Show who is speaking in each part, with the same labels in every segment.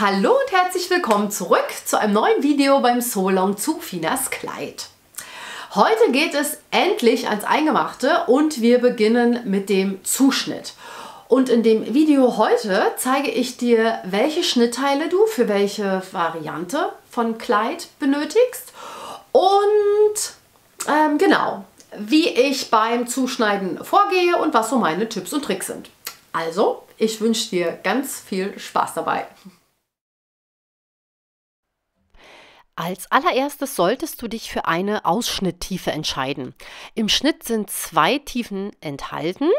Speaker 1: Hallo und herzlich willkommen zurück zu einem neuen Video beim Solong zu Finas Kleid. Heute geht es endlich ans Eingemachte und wir beginnen mit dem Zuschnitt. Und in dem Video heute zeige ich dir, welche Schnittteile du für welche Variante von Kleid benötigst und ähm, genau, wie ich beim Zuschneiden vorgehe und was so meine Tipps und Tricks sind. Also, ich wünsche dir ganz viel Spaß dabei. Als allererstes solltest du dich für eine Ausschnitttiefe entscheiden. Im Schnitt sind zwei Tiefen enthalten.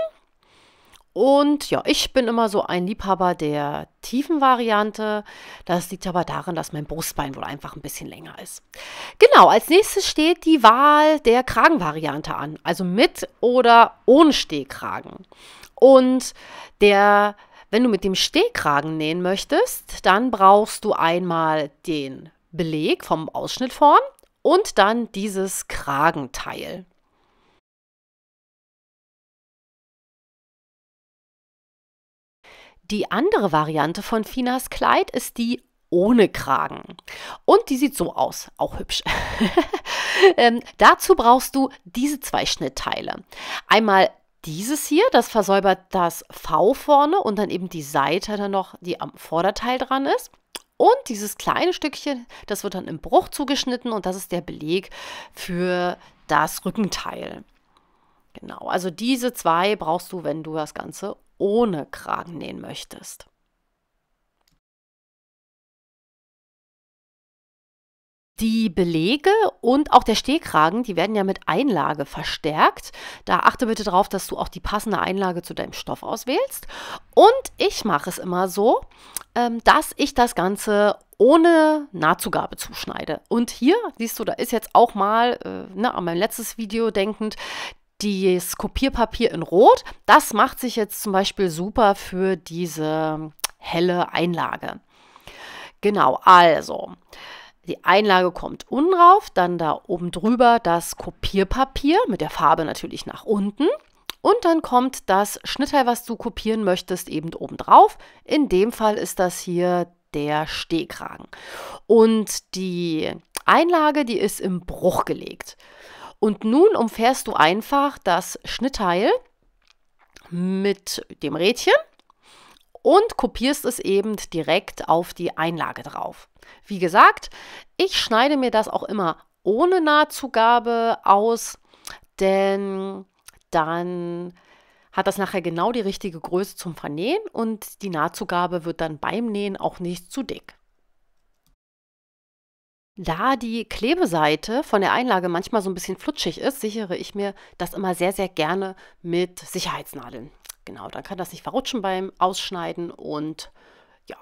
Speaker 1: Und ja, ich bin immer so ein Liebhaber der tiefen Variante. Das liegt aber daran, dass mein Brustbein wohl einfach ein bisschen länger ist. Genau, als nächstes steht die Wahl der Kragenvariante an. Also mit oder ohne Stehkragen. Und der, wenn du mit dem Stehkragen nähen möchtest, dann brauchst du einmal den Beleg vom Ausschnitt vorn und dann dieses Kragenteil. Die andere Variante von Finas Kleid ist die ohne Kragen. Und die sieht so aus, auch hübsch. ähm, dazu brauchst du diese zwei Schnittteile. Einmal dieses hier, das versäubert das V vorne und dann eben die Seite dann noch, die am Vorderteil dran ist. Und dieses kleine Stückchen, das wird dann im Bruch zugeschnitten und das ist der Beleg für das Rückenteil. Genau, also diese zwei brauchst du, wenn du das Ganze ohne Kragen nähen möchtest. Die Belege und auch der Stehkragen, die werden ja mit Einlage verstärkt. Da achte bitte darauf, dass du auch die passende Einlage zu deinem Stoff auswählst. Und ich mache es immer so, ähm, dass ich das Ganze ohne Nahtzugabe zuschneide. Und hier siehst du, da ist jetzt auch mal, äh, ne, an mein letztes Video denkend, das Kopierpapier in Rot. Das macht sich jetzt zum Beispiel super für diese helle Einlage. Genau, also die Einlage kommt unten rauf, dann da oben drüber das Kopierpapier mit der Farbe natürlich nach unten. Und dann kommt das Schnittteil, was du kopieren möchtest, eben oben drauf. In dem Fall ist das hier der Stehkragen. Und die Einlage, die ist im Bruch gelegt. Und nun umfährst du einfach das Schnittteil mit dem Rädchen und kopierst es eben direkt auf die Einlage drauf. Wie gesagt, ich schneide mir das auch immer ohne Nahtzugabe aus, denn dann hat das nachher genau die richtige Größe zum Vernähen und die Nahtzugabe wird dann beim Nähen auch nicht zu dick. Da die Klebeseite von der Einlage manchmal so ein bisschen flutschig ist, sichere ich mir das immer sehr, sehr gerne mit Sicherheitsnadeln. Genau, dann kann das nicht verrutschen beim Ausschneiden und ja,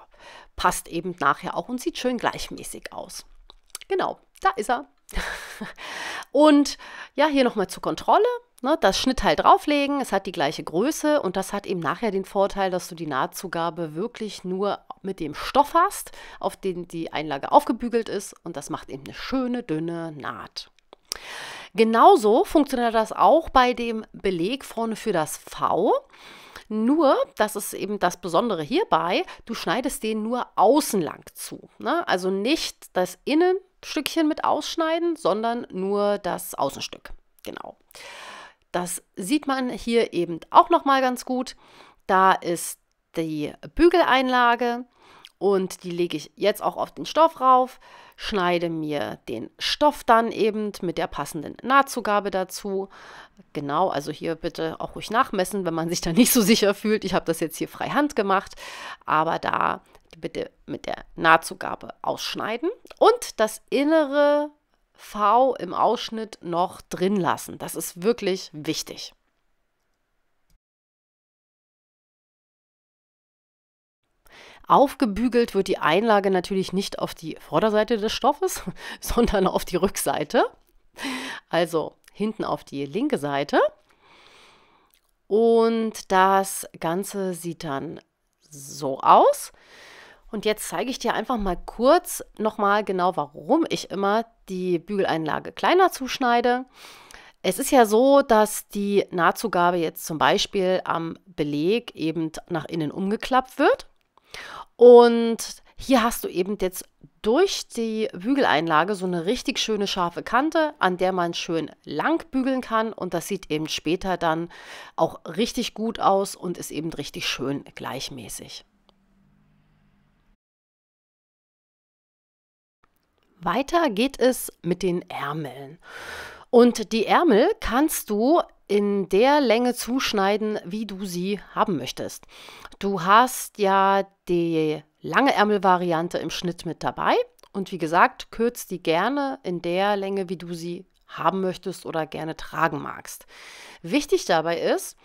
Speaker 1: passt eben nachher auch und sieht schön gleichmäßig aus. Genau, da ist er. und ja, hier nochmal zur Kontrolle. Ne, das Schnittteil drauflegen, es hat die gleiche Größe und das hat eben nachher den Vorteil, dass du die Nahtzugabe wirklich nur mit dem Stoff hast, auf den die Einlage aufgebügelt ist und das macht eben eine schöne, dünne Naht. Genauso funktioniert das auch bei dem Beleg vorne für das V. Nur, das ist eben das Besondere hierbei, du schneidest den nur außen lang zu. Ne? Also nicht das Innenstückchen mit ausschneiden, sondern nur das Außenstück. Genau. Das sieht man hier eben auch nochmal ganz gut. Da ist die Bügeleinlage und die lege ich jetzt auch auf den Stoff rauf, schneide mir den Stoff dann eben mit der passenden Nahtzugabe dazu. Genau, also hier bitte auch ruhig nachmessen, wenn man sich da nicht so sicher fühlt. Ich habe das jetzt hier freihand gemacht, aber da bitte mit der Nahtzugabe ausschneiden und das innere V im Ausschnitt noch drin lassen. Das ist wirklich wichtig. Aufgebügelt wird die Einlage natürlich nicht auf die Vorderseite des Stoffes, sondern auf die Rückseite. Also hinten auf die linke Seite. Und das Ganze sieht dann so aus. Und jetzt zeige ich dir einfach mal kurz nochmal genau, warum ich immer die Bügeleinlage kleiner zuschneide. Es ist ja so, dass die Nahtzugabe jetzt zum Beispiel am Beleg eben nach innen umgeklappt wird. Und hier hast du eben jetzt durch die Bügeleinlage so eine richtig schöne scharfe Kante, an der man schön lang bügeln kann und das sieht eben später dann auch richtig gut aus und ist eben richtig schön gleichmäßig. Weiter geht es mit den Ärmeln. Und die Ärmel kannst du in der Länge zuschneiden, wie du sie haben möchtest. Du hast ja die lange Ärmelvariante im Schnitt mit dabei und wie gesagt, kürzt die gerne in der Länge, wie du sie haben möchtest oder gerne tragen magst. Wichtig dabei ist,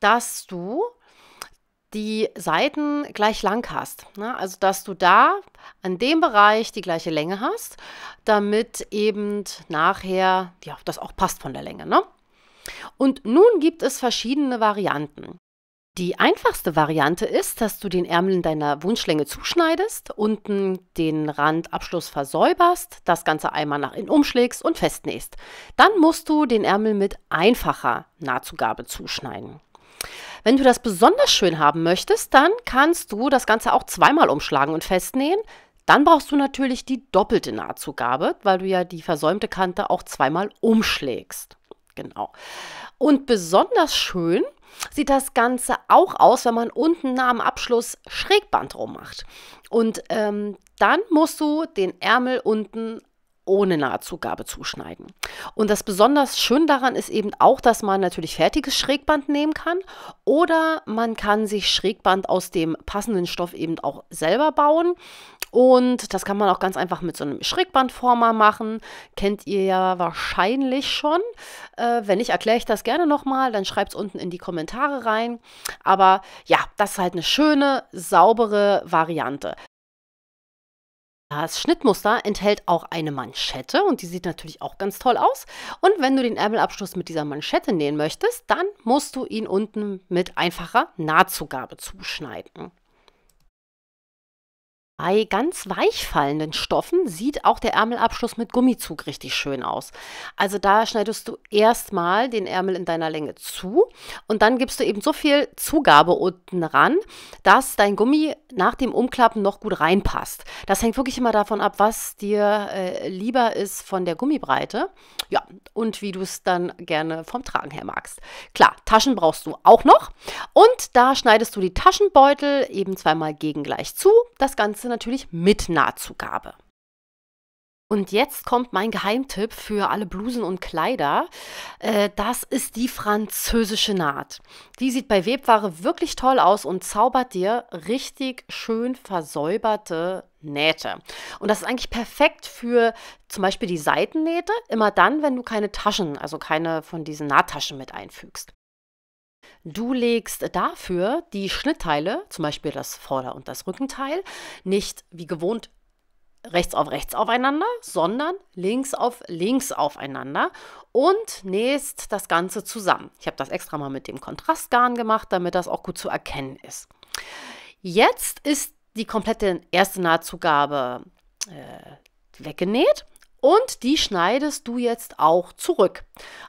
Speaker 1: dass du die Seiten gleich lang hast. Ne? Also dass du da an dem Bereich die gleiche Länge hast, damit eben nachher ja, das auch passt von der Länge. Ne? Und nun gibt es verschiedene Varianten. Die einfachste Variante ist, dass du den Ärmel in deiner Wunschlänge zuschneidest, unten den Randabschluss versäuberst, das Ganze einmal nach innen umschlägst und festnähst. Dann musst du den Ärmel mit einfacher Nahtzugabe zuschneiden. Wenn du das besonders schön haben möchtest, dann kannst du das Ganze auch zweimal umschlagen und festnähen. Dann brauchst du natürlich die doppelte Nahtzugabe, weil du ja die versäumte Kante auch zweimal umschlägst. Genau. Und besonders schön sieht das Ganze auch aus, wenn man unten nah am Abschluss Schrägband rummacht. Und ähm, dann musst du den Ärmel unten ohne Nahtzugabe zuschneiden. Und das besonders schön daran ist eben auch, dass man natürlich fertiges Schrägband nehmen kann oder man kann sich Schrägband aus dem passenden Stoff eben auch selber bauen. Und das kann man auch ganz einfach mit so einem Schrägbandformer machen. Kennt ihr ja wahrscheinlich schon. Äh, wenn nicht, erkläre ich das gerne nochmal. Dann schreibt es unten in die Kommentare rein. Aber ja, das ist halt eine schöne, saubere Variante. Das Schnittmuster enthält auch eine Manschette und die sieht natürlich auch ganz toll aus. Und wenn du den Ärmelabschluss mit dieser Manschette nähen möchtest, dann musst du ihn unten mit einfacher Nahtzugabe zuschneiden. Bei ganz weich fallenden Stoffen sieht auch der Ärmelabschluss mit Gummizug richtig schön aus. Also da schneidest du erstmal den Ärmel in deiner Länge zu und dann gibst du eben so viel Zugabe unten ran, dass dein Gummi nach dem Umklappen noch gut reinpasst. Das hängt wirklich immer davon ab, was dir äh, lieber ist von der Gummibreite. Ja, und wie du es dann gerne vom Tragen her magst. Klar, Taschen brauchst du auch noch und da schneidest du die Taschenbeutel eben zweimal gegengleich zu. Das Ganze Ganze natürlich mit Nahtzugabe. Und jetzt kommt mein Geheimtipp für alle Blusen und Kleider. Äh, das ist die französische Naht. Die sieht bei Webware wirklich toll aus und zaubert dir richtig schön versäuberte Nähte. Und das ist eigentlich perfekt für zum Beispiel die Seitennähte, immer dann, wenn du keine Taschen, also keine von diesen Nahttaschen mit einfügst. Du legst dafür die Schnittteile, zum Beispiel das Vorder- und das Rückenteil, nicht wie gewohnt rechts auf rechts aufeinander, sondern links auf links aufeinander und nähst das Ganze zusammen. Ich habe das extra mal mit dem Kontrastgarn gemacht, damit das auch gut zu erkennen ist. Jetzt ist die komplette erste Nahtzugabe äh, weggenäht und die schneidest du jetzt auch zurück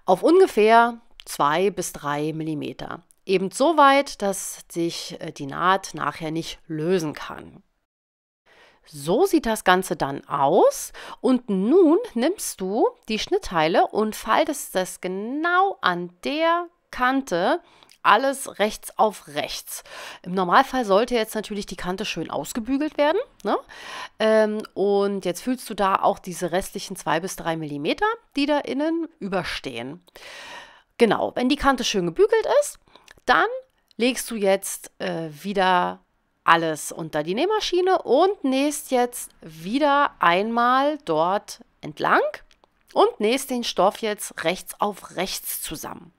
Speaker 1: auf ungefähr 2 bis 3 mm. Eben so weit, dass sich äh, die Naht nachher nicht lösen kann. So sieht das Ganze dann aus. Und nun nimmst du die Schnittteile und faltest das genau an der Kante, alles rechts auf rechts. Im Normalfall sollte jetzt natürlich die Kante schön ausgebügelt werden. Ne? Ähm, und jetzt fühlst du da auch diese restlichen 2 bis 3 mm, die da innen überstehen. Genau, wenn die Kante schön gebügelt ist, dann legst du jetzt äh, wieder alles unter die Nähmaschine und nähst jetzt wieder einmal dort entlang und nähst den Stoff jetzt rechts auf rechts zusammen.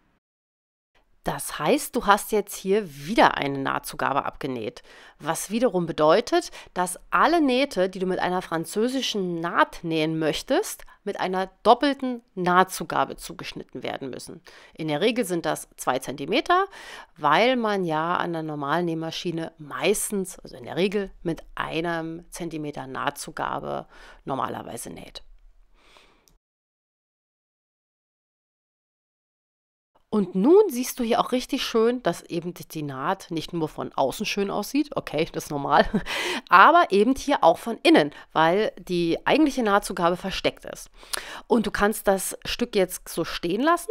Speaker 1: Das heißt, du hast jetzt hier wieder eine Nahtzugabe abgenäht, was wiederum bedeutet, dass alle Nähte, die du mit einer französischen Naht nähen möchtest, mit einer doppelten Nahtzugabe zugeschnitten werden müssen. In der Regel sind das 2 cm, weil man ja an der normalen Nähmaschine meistens, also in der Regel, mit einem Zentimeter Nahtzugabe normalerweise näht. Und nun siehst du hier auch richtig schön, dass eben die Naht nicht nur von außen schön aussieht, okay, das ist normal, aber eben hier auch von innen, weil die eigentliche Nahtzugabe versteckt ist. Und du kannst das Stück jetzt so stehen lassen,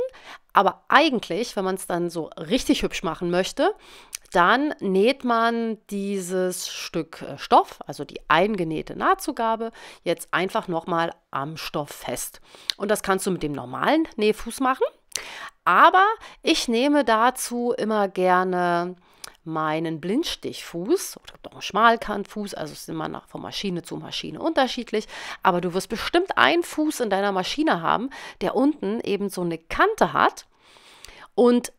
Speaker 1: aber eigentlich, wenn man es dann so richtig hübsch machen möchte, dann näht man dieses Stück äh, Stoff, also die eingenähte Nahtzugabe, jetzt einfach nochmal am Stoff fest. Und das kannst du mit dem normalen Nähfuß machen. Aber ich nehme dazu immer gerne meinen Blindstichfuß oder auch einen Schmalkantfuß, also es ist immer nach, von Maschine zu Maschine unterschiedlich, aber du wirst bestimmt einen Fuß in deiner Maschine haben, der unten eben so eine Kante hat und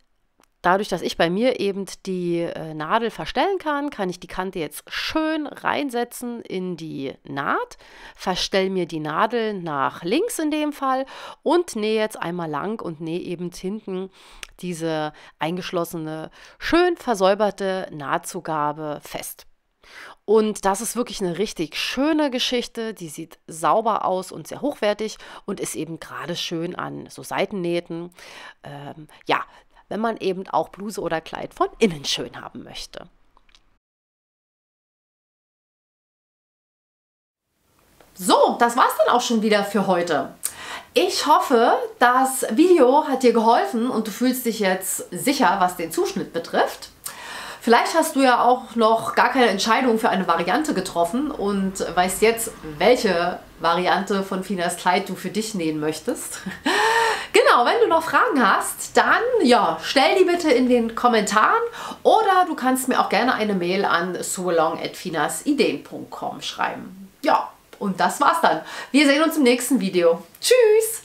Speaker 1: Dadurch, dass ich bei mir eben die äh, Nadel verstellen kann, kann ich die Kante jetzt schön reinsetzen in die Naht, verstelle mir die Nadel nach links in dem Fall und nähe jetzt einmal lang und nähe eben hinten diese eingeschlossene, schön versäuberte Nahtzugabe fest. Und das ist wirklich eine richtig schöne Geschichte. Die sieht sauber aus und sehr hochwertig und ist eben gerade schön an so Seitennähten. Ähm, ja, wenn man eben auch Bluse oder Kleid von innen schön haben möchte. So, das war's dann auch schon wieder für heute. Ich hoffe, das Video hat dir geholfen und du fühlst dich jetzt sicher, was den Zuschnitt betrifft. Vielleicht hast du ja auch noch gar keine Entscheidung für eine Variante getroffen und weißt jetzt, welche Variante von Finas Kleid du für dich nähen möchtest. Genau, wenn du noch Fragen hast, dann ja, stell die bitte in den Kommentaren oder du kannst mir auch gerne eine Mail an soalong.finasideen.com schreiben. Ja, und das war's dann. Wir sehen uns im nächsten Video. Tschüss!